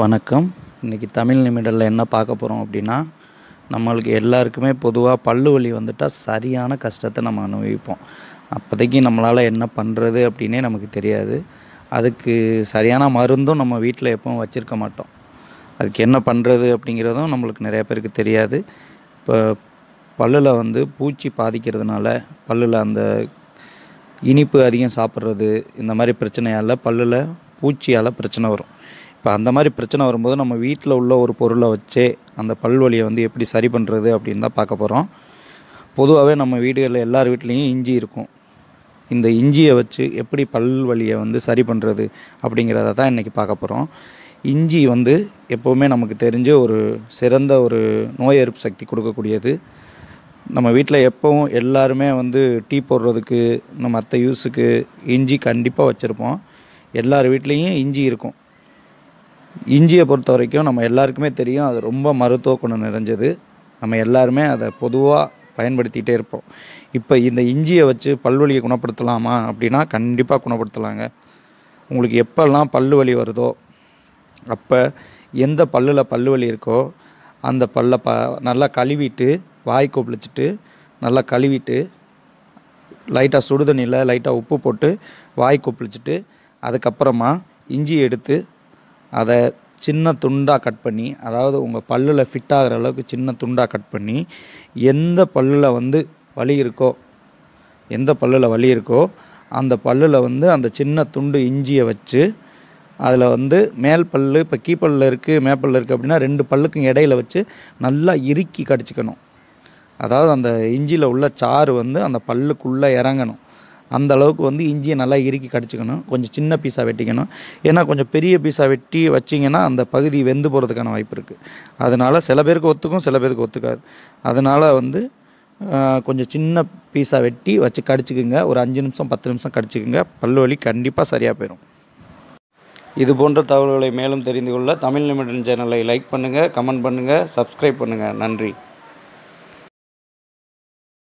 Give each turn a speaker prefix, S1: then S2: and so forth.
S1: வணக்கம் இன்றைக்கி தமிழ் நிமிடலில் என்ன பார்க்க போகிறோம் அப்படின்னா நம்மளுக்கு எல்லாருக்குமே பொதுவாக பல்லு வலி வந்துட்டால் சரியான கஷ்டத்தை நம்ம அனுபவிப்போம் அப்போதைக்கு நம்மளால் என்ன பண்ணுறது அப்படின்னே நமக்கு தெரியாது அதுக்கு சரியான மருந்தும் நம்ம வீட்டில் எப்பவும் வச்சுருக்க மாட்டோம் அதுக்கு என்ன பண்ணுறது அப்படிங்கிறதும் நம்மளுக்கு நிறைய பேருக்கு தெரியாது இப்போ பல்லில் வந்து பூச்சி பாதிக்கிறதுனால பல்லில் அந்த இனிப்பு அதிகம் சாப்பிட்றது இந்த மாதிரி பிரச்சனையால் பல்லில் பூச்சியால் பிரச்சனை வரும் இப்போ அந்த மாதிரி பிரச்சனை வரும்போது நம்ம வீட்டில் உள்ள ஒரு பொருளை வச்சே அந்த பல்வழியை வந்து எப்படி சரி பண்ணுறது அப்படின்னு தான் பார்க்க போகிறோம் பொதுவாகவே நம்ம வீடுகளில் எல்லார் வீட்லேயும் இஞ்சி இருக்கும் இந்த இஞ்சியை வச்சு எப்படி பல் வலியை வந்து சரி பண்ணுறது அப்படிங்கிறத தான் இன்றைக்கி பார்க்க போகிறோம் இஞ்சி வந்து எப்போவுமே நமக்கு தெரிஞ்ச ஒரு சிறந்த ஒரு நோய் எதிர்ப்பு சக்தி கொடுக்கக்கூடியது நம்ம வீட்டில் எப்போவும் எல்லாருமே வந்து டீ போடுறதுக்கு நம்ம மற்ற யூஸுக்கு இஞ்சி கண்டிப்பாக வச்சுருப்போம் எல்லார் வீட்லேயும் இஞ்சி இருக்கும் இஞ்சியை பொறுத்த வரைக்கும் நம்ம எல்லாருக்குமே தெரியும் அது ரொம்ப மருத்துவ குணம் நிறைஞ்சது நம்ம எல்லாருமே அதை பொதுவாக பயன்படுத்திகிட்டே இருப்போம் இப்போ இந்த இஞ்சியை வச்சு பல்வழியை குணப்படுத்தலாமா அப்படின்னா கண்டிப்பாக குணப்படுத்தலாங்க உங்களுக்கு எப்போல்லாம் பல்லு வலி வருதோ அப்போ எந்த பல்லில் பல்லு வலி இருக்கோ அந்த பல்லை ப நல்லா கழுவிட்டு வாய் கொப்பளிச்சிட்டு நல்லா கழுவிட்டு லைட்டாக சுடுதண்ணியில் லைட்டாக உப்பு போட்டு வாய் கொப்பளிச்சிட்டு அதுக்கப்புறமா இஞ்சி எடுத்து அதை சின்ன துண்டாக கட் பண்ணி அதாவது உங்கள் பல்லில் ஃபிட் ஆகிற அளவுக்கு சின்ன துண்டாக கட் பண்ணி எந்த பல்லில் வந்து வலி இருக்கோ எந்த பல்லில் வலி இருக்கோ அந்த பல்லில் வந்து அந்த சின்ன துண்டு இஞ்சியை வச்சு அதில் வந்து மேல் பல்லு இப்போ கீப்பல்லில் இருக்குது மேப்பல்ல இருக்குது அப்படின்னா ரெண்டு பல்லுக்கும் இடையில வச்சு நல்லா இறுக்கி கடிச்சிக்கணும் அதாவது அந்த இஞ்சியில் உள்ள சாறு வந்து அந்த பல்லுக்குள்ளே இறங்கணும் அந்த அளவுக்கு வந்து இஞ்சியை நல்லா இறுக்கி கடிச்சிக்கணும் கொஞ்சம் சின்ன பீஸாக வெட்டிக்கணும் ஏன்னா கொஞ்சம் பெரிய பீஸாக வெட்டி வச்சிங்கன்னா அந்த பகுதி வெந்து போகிறதுக்கான வாய்ப்பு இருக்குது அதனால் சில பேருக்கு ஒத்துக்கும் சில பேருக்கு ஒத்துக்காது அதனால் வந்து கொஞ்சம் சின்ன பீஸாக வெட்டி வச்சு கடிச்சிக்கோங்க ஒரு அஞ்சு நிமிஷம் பத்து நிமிஷம் கடிச்சிக்கோங்க பல்லு வலி கண்டிப்பாக சரியாக போயிடும் இது போன்ற தகவல்களை மேலும் தெரிந்து கொள்ள தமிழ் நிமிடன் சேனலை லைக் பண்ணுங்கள் கமெண்ட் பண்ணுங்கள் சப்ஸ்கிரைப் பண்ணுங்கள் நன்றி